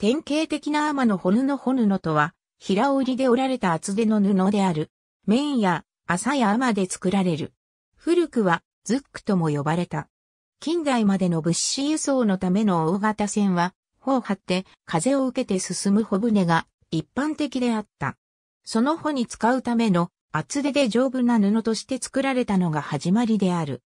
典型的な天の骨の骨のとは、平織りで織られた厚手の布である。綿や麻やマで作られる。古くはズックとも呼ばれた。近代までの物資輸送のための大型船は、帆を張って風を受けて進む帆船が一般的であった。その帆に使うための厚手で丈夫な布として作られたのが始まりである。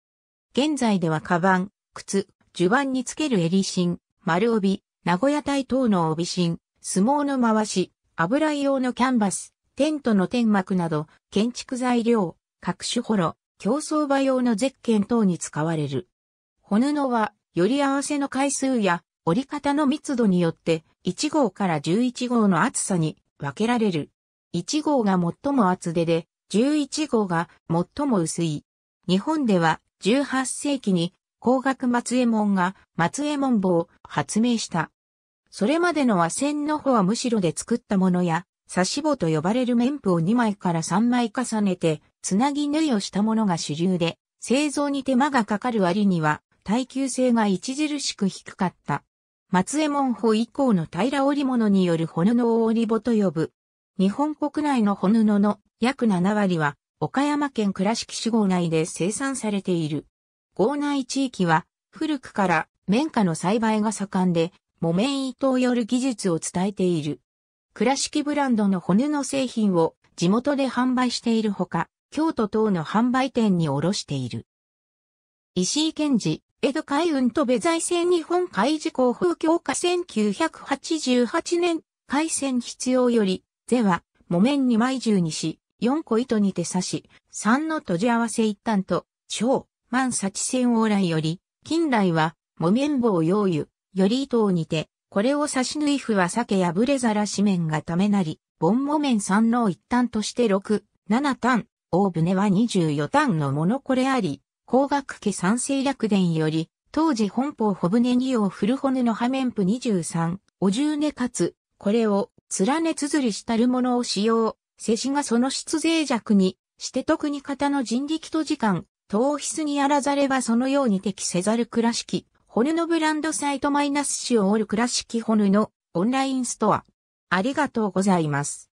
現在ではカバン、靴、襦袢につける襟芯、丸帯、名古屋台等の帯芯、相撲の回し、油用のキャンバス、テントの天幕など、建築材料、各種ホロ、競争場用のゼッケン等に使われる。骨ノは、より合わせの回数や、折り方の密度によって、1号から11号の厚さに分けられる。1号が最も厚手で、11号が最も薄い。日本では18世紀に工学松右衛門が松右衛門棒を発明した。それまでの和線の穂はむしろで作ったものや、刺し棒と呼ばれる綿布を2枚から3枚重ねて、つなぎ縫いをしたものが主流で、製造に手間がかかる割には、耐久性が著しく低かった。松右衛門法以降の平織物による骨の織棒と呼ぶ。日本国内の骨のの約7割は、岡山県倉敷市号内で生産されている。郷内地域は古くから綿花の栽培が盛んで、木綿糸をよる技術を伝えている。倉敷ブランドの骨の製品を地元で販売しているほか、京都等の販売店に卸している。石井健治、江戸海運と部財政日本海事工風強化1988年、海鮮必要より、是は、木綿2枚重にし、4個糸にて刺し、3の閉じ合わせ一端と、小、万幸千往来より、近来は、木綿棒用油、より糸にて、これを差し縫い符はや破れざら紙面がためなり、盆木綿三の一端として六、七端、大船は二十四端のものこれあり、工学家三世略伝より、当時本邦小舟二用古骨の破面二十三、お重根かつ、これを、連ね綴りしたるものを使用、世子がその出税弱に、して特に型の人力と時間、糖質にあらざればそのように適せざる倉敷、ホヌのブランドサイトマイナス紙を折る倉敷ホヌのオンラインストア。ありがとうございます。